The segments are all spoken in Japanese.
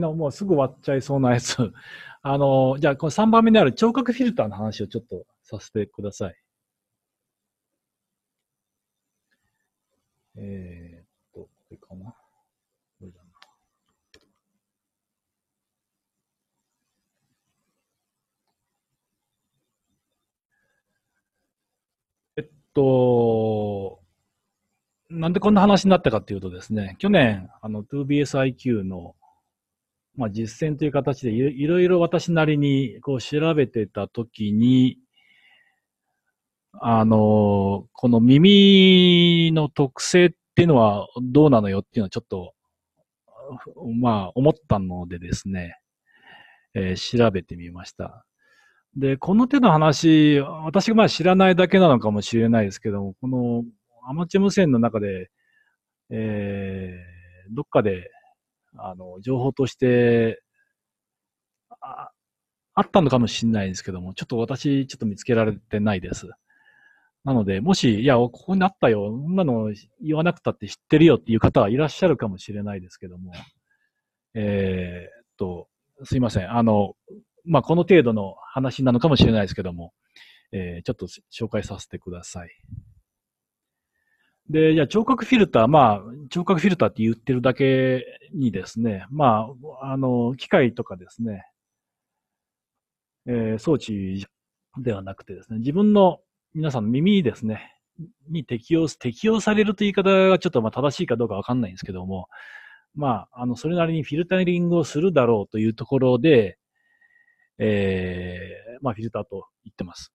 のもうすぐ割っちゃいそうなやつ。あの、じゃあこの3番目にある聴覚フィルターの話をちょっとさせてください。えー、っと、これかな。これだな。えっと、なんでこんな話になったかっていうとですね、去年、あの、2BSIQ のまあ、実践という形でいろいろ私なりにこう調べてたときに、あの、この耳の特性っていうのはどうなのよっていうのはちょっと、まあ思ったのでですね、えー、調べてみました。で、この手の話、私がまあ知らないだけなのかもしれないですけども、このアマチュア無線の中で、えー、どっかであの、情報として、ああったのかもしれないですけども、ちょっと私、ちょっと見つけられてないです。なので、もし、いや、ここにあったよ、今の言わなくたって知ってるよっていう方はいらっしゃるかもしれないですけども、えー、っと、すいません。あの、まあ、この程度の話なのかもしれないですけども、えー、ちょっと紹介させてください。で、じゃあ聴覚フィルター、まあ、聴覚フィルターって言ってるだけにですね、まあ、あの、機械とかですね、えー、装置ではなくてですね、自分の皆さんの耳ですね、に適用、適用されるという言い方がちょっとまあ正しいかどうかわかんないんですけども、まあ、あの、それなりにフィルタリングをするだろうというところで、ええー、まあ、フィルターと言ってます。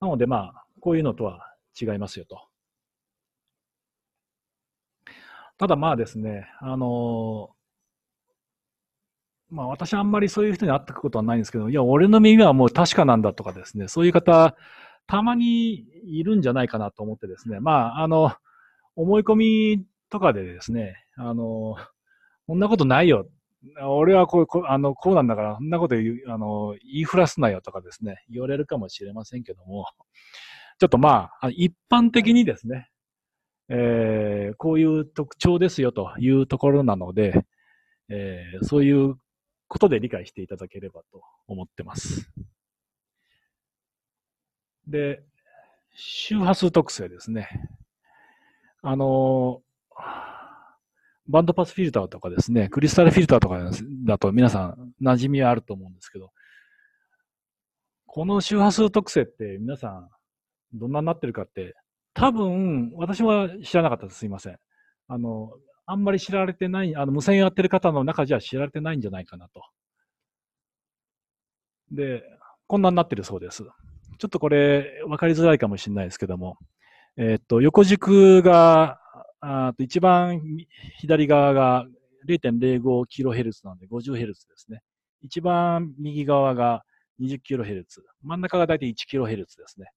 なので、まあ、こういうのとは違いますよと。ただまあですね、あのまあ私あんまりそういう人に会ったことはないんですけど、いや、俺の耳はもう確かなんだとかですね、そういう方、たまにいるんじゃないかなと思ってですね、まあ、あの、思い込みとかでですね、あの、こんなことないよ。俺はこう、こあのこうなんだから、そんなこと言あの言いふらすなよとかですね、言われるかもしれませんけども、ちょっとまあ、一般的にですね、えー、こういう特徴ですよというところなので、えー、そういうことで理解していただければと思ってます。で、周波数特性ですね。あのバンドパスフィルターとかですね、クリスタルフィルターとかだと皆さん馴染みはあると思うんですけど、この周波数特性って皆さんどんなになってるかって、多分、私は知らなかったです。すいません。あの、あんまり知られてない、あの、無線やってる方の中じゃ知られてないんじゃないかなと。で、こんなになってるそうです。ちょっとこれ、わかりづらいかもしれないですけども、えー、っと、横軸が、あと一番左側が 0.05kHz なんで 50Hz ですね。一番右側が 20kHz。真ん中がだいたい 1kHz ですね。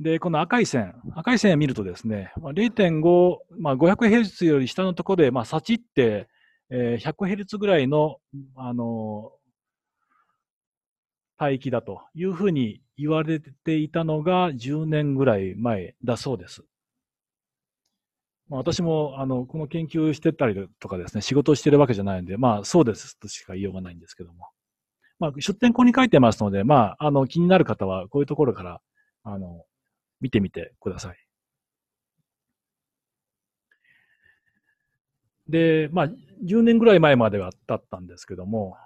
で、この赤い線、赤い線を見るとですね、0.5、まあ、500ヘルツより下のところで、まあ、サチって、えー、100ヘルツぐらいの、あのー、帯域だというふうに言われていたのが10年ぐらい前だそうです。まあ、私も、あの、この研究してたりとかですね、仕事をしてるわけじゃないんで、まあ、そうですとしか言いようがないんですけども。まあ、出典校に書いてますので、まあ、あの、気になる方は、こういうところから、あの、見てみてください。で、まあ、10年ぐらい前まではだったんですけども、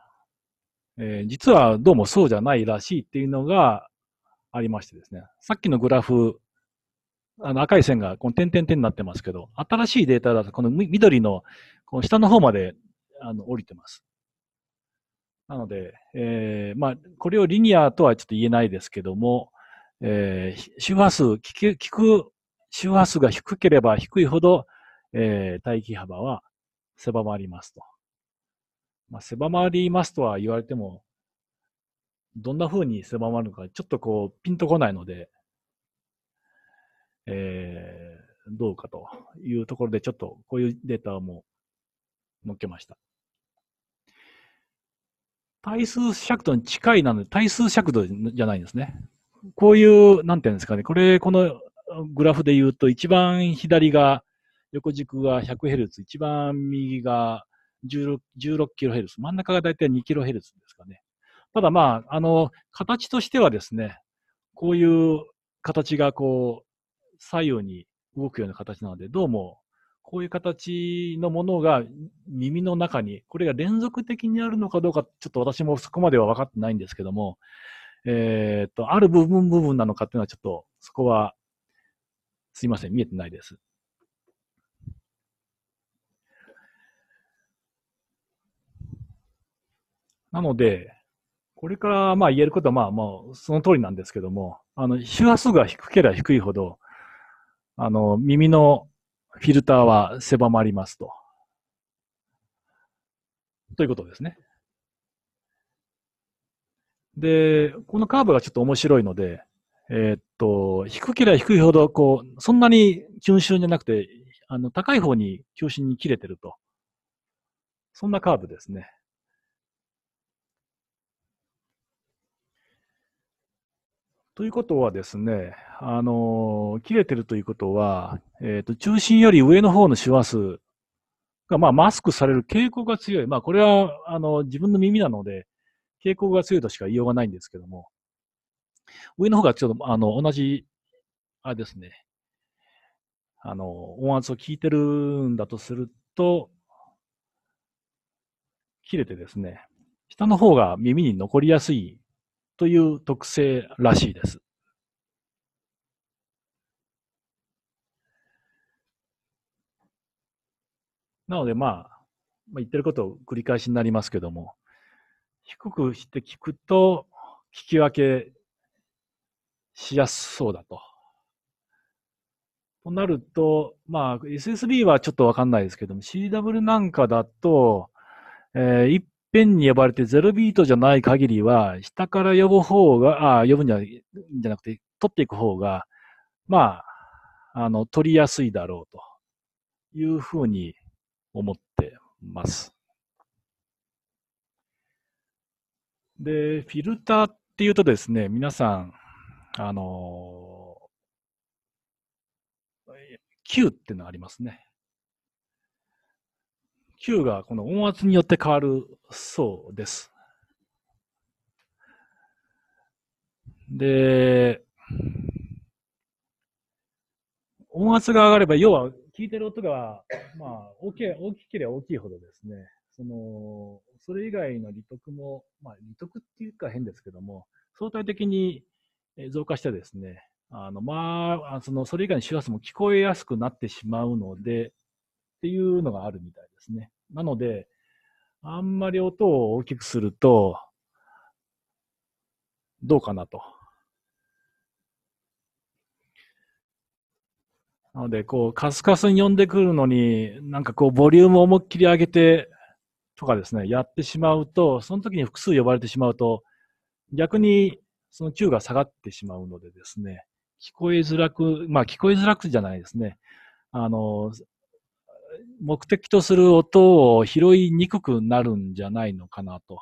えー、実はどうもそうじゃないらしいっていうのがありましてですね、さっきのグラフ、あの赤い線がこの点々点になってますけど、新しいデータだとこの緑のこの下の方まであの降りてます。なので、えー、まあ、これをリニアとはちょっと言えないですけども、えー、周波数、聞く、聞く周波数が低ければ低いほど、えー、帯域幅は狭まりますと。まあ、狭まりますとは言われても、どんな風に狭まるのか、ちょっとこう、ピンとこないので、えー、どうかというところで、ちょっとこういうデータも載っけました。対数尺度に近いなので、対数尺度じゃないんですね。こういう、なんていうんですかね、これ、このグラフで言うと、一番左が、横軸が 100Hz、一番右が 16kHz、真ん中がだいたい 2kHz ですかね。ただまあ、あの、形としてはですね、こういう形がこう、左右に動くような形なので、どうも、こういう形のものが耳の中に、これが連続的にあるのかどうか、ちょっと私もそこまでは分かってないんですけども、えっ、と、ある部分部分なのかっていうのはちょっと、そこは、すいません、見えてないです。なので、これからまあ言えることはまあもうその通りなんですけども、あの、周波数が低ければ低いほど、あの、耳のフィルターは狭まりますと。ということですね。で、このカーブがちょっと面白いので、えー、っと、低ければ低いほど、こう、そんなに中峻じゃなくて、あの、高い方に中心に切れてると。そんなカーブですね。ということはですね、あのー、切れてるということは、えっ、ー、と、中心より上の方の手話数が、まあ、マスクされる傾向が強い。まあ、これは、あの、自分の耳なので、傾向が強いとしか言いようがないんですけども、上の方がちょっと、あの、同じ、あれですね、あの、音圧を聞いてるんだとすると、切れてですね、下の方が耳に残りやすいという特性らしいです。なので、まあ、まあ、言ってることを繰り返しになりますけども、低くして聞くと、聞き分けしやすそうだと。となると、まあ、SSB はちょっとわかんないですけども、CW なんかだと、えー、いっぺんに呼ばれて0ビートじゃない限りは、下から呼ぶ方が、あ呼ぶんじゃじゃなくて、取っていく方が、まあ、あの、取りやすいだろうというふうに思ってます。で、フィルターっていうとですね、皆さん、あのー、Q ってのありますね。Q がこの音圧によって変わるそうです。で、音圧が上がれば、要は聞いてる音が、まあ、大き大きければ大きいほどですね、その、それ以外の利得も、まあ、利得っていうか変ですけども、相対的に増加してですね、あの、まあ、その、それ以外の周波数も聞こえやすくなってしまうので、っていうのがあるみたいですね。なので、あんまり音を大きくすると、どうかなと。なので、こう、カスカスに呼んでくるのに、なんかこう、ボリュームを思いっきり上げて、とかですね、やってしまうと、その時に複数呼ばれてしまうと、逆にその Q が下がってしまうのでですね、聞こえづらく、まあ聞こえづらくじゃないですね。あの、目的とする音を拾いにくくなるんじゃないのかなと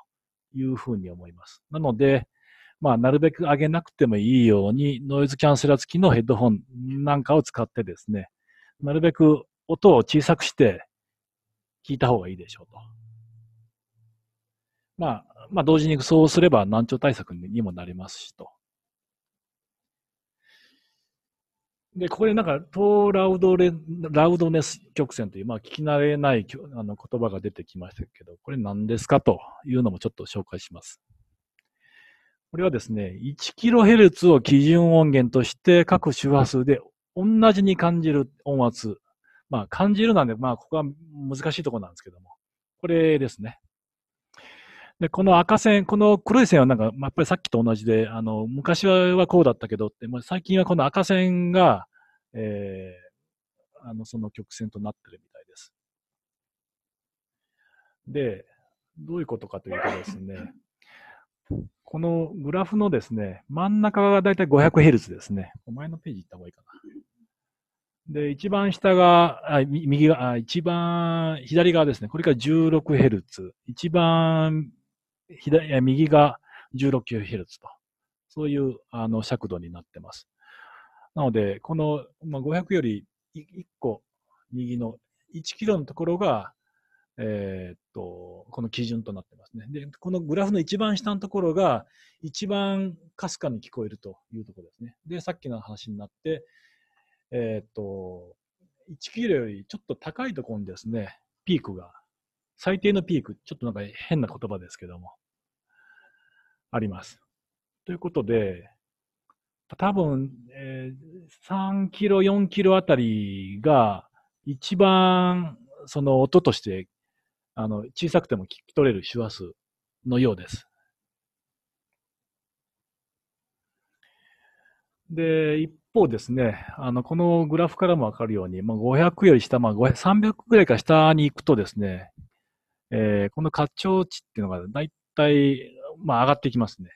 いうふうに思います。なので、まあ、なるべく上げなくてもいいように、ノイズキャンセラー付きのヘッドホンなんかを使ってですね、なるべく音を小さくして聞いた方がいいでしょうと。まあ、まあ、同時にそうすれば難聴対策にもなりますしと。で、ここでなんか、トーラウドレ、ラウドネス曲線という、まあ、聞き慣れないあの言葉が出てきましたけど、これ何ですかというのもちょっと紹介します。これはですね、1kHz を基準音源として各周波数で同じに感じる音圧。まあ、感じるなんで、まあ、ここは難しいところなんですけども、これですね。で、この赤線、この黒い線はなんか、まあ、やっぱりさっきと同じで、あの、昔はこうだったけどって、まあ、最近はこの赤線が、えー、あの、その曲線となってるみたいです。で、どういうことかというとですね、このグラフのですね、真ん中がだいたい 500Hz ですね。お前のページ行った方がいいかな。で、一番下が、あ右があ、一番左側ですね。これが 16Hz。一番左、右が 16kHz と、そういうあの尺度になってます。なので、この、まあ、500より1個右の1キロのところが、えー、っと、この基準となってますね。で、このグラフの一番下のところが、一番かすかに聞こえるというところですね。で、さっきの話になって、えー、っと、1キロよりちょっと高いところにですね、ピークが最低のピーク、ちょっとなんか変な言葉ですけども、あります。ということで、多分、えー、3キロ、4キロあたりが一番その音としてあの小さくても聞き取れる手話数のようです。で、一方ですね、あの、このグラフからもわかるように、まあ、500より下、まあ、300ぐらいか下に行くとですね、えー、この過長値っていうのが大体、まあ、上がってきますね。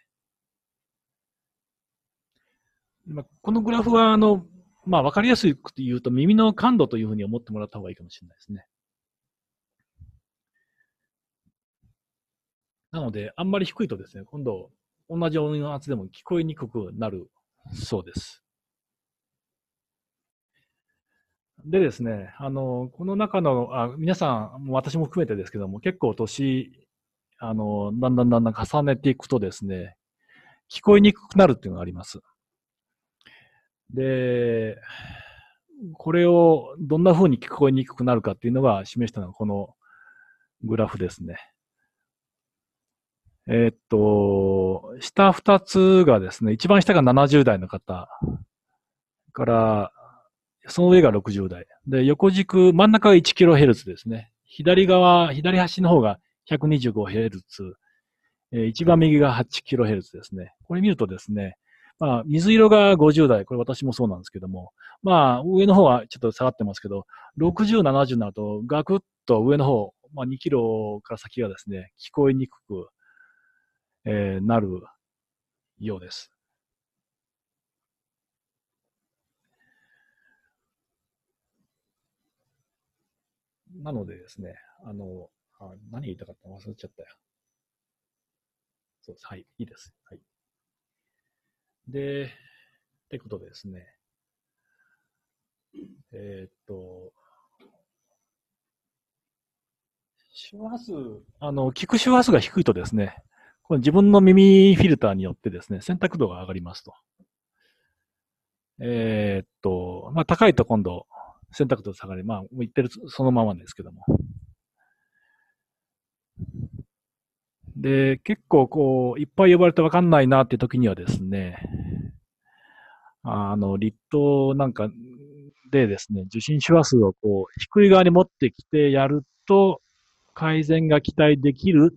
まあ、このグラフは、あの、まあ、わかりやすく言うと、耳の感度というふうに思ってもらった方がいいかもしれないですね。なので、あんまり低いとですね、今度、同じ音圧でも聞こえにくくなるそうです。でですね、あの、この中の、あ皆さん、私も含めてですけども、結構年、あの、だんだんだんだん重ねていくとですね、聞こえにくくなるっていうのがあります。で、これをどんな風に聞こえにくくなるかっていうのが示したのがこのグラフですね。えー、っと、下2つがですね、一番下が70代の方からその上が60台。で、横軸、真ん中が 1kHz ですね。左側、左端の方が 125Hz。えー、一番右が 8kHz ですね。これ見るとですね、まあ、水色が50台、これ私もそうなんですけども、まあ、上の方はちょっと下がってますけど、60、70になると、ガクッと上の方、まあ、2キロから先がですね、聞こえにくく、えー、なるようです。なのでですね、あの、あ何言いたかったの忘れちゃったよ。そうです。はい。いいです。はい。で、ってことでですね、えー、っと、周波数、あの、聞く周波数が低いとですね、この自分の耳フィルターによってですね、選択度が上がりますと。えー、っと、まあ、高いと今度、選択と下がり、まあ、言ってるそのままですけども。で、結構こう、いっぱい呼ばれてわかんないなって時にはですね、あの、立冬なんかでですね、受信手話数をこう、低い側に持ってきてやると、改善が期待できる、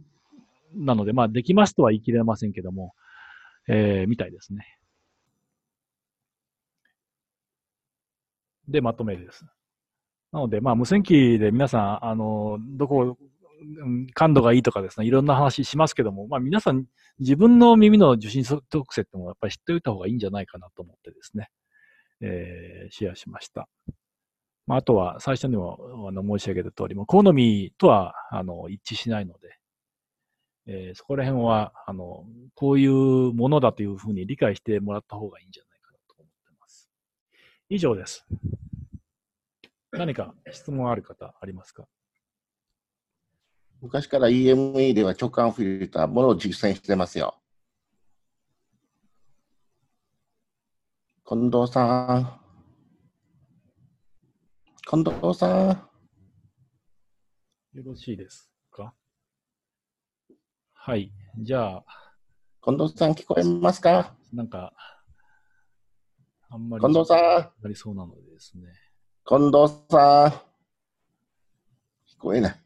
なので、まあ、できますとは言い切れませんけども、えー、みたいですね。で、まとめです。なので、まあ、無線機で皆さん、あの、どこ、感度がいいとかですね、いろんな話しますけども、まあ、皆さん、自分の耳の受信特性ってもやっぱり知っておいた方がいいんじゃないかなと思ってですね、えー、シェアしました。まあ、あとは、最初にもあの申し上げた通り、も好みとはあの一致しないので、えー、そこら辺は、あの、こういうものだというふうに理解してもらった方がいいんじゃない以上です。何か質問ある方ありますか昔から EME では直感フィルターものを実践してますよ。近藤さん。近藤さん。よろしいですかはい。じゃあ。近藤さん聞こえますかなんかあんまり。近藤さん。なりそうなのでですね。近藤さん。聞こえない。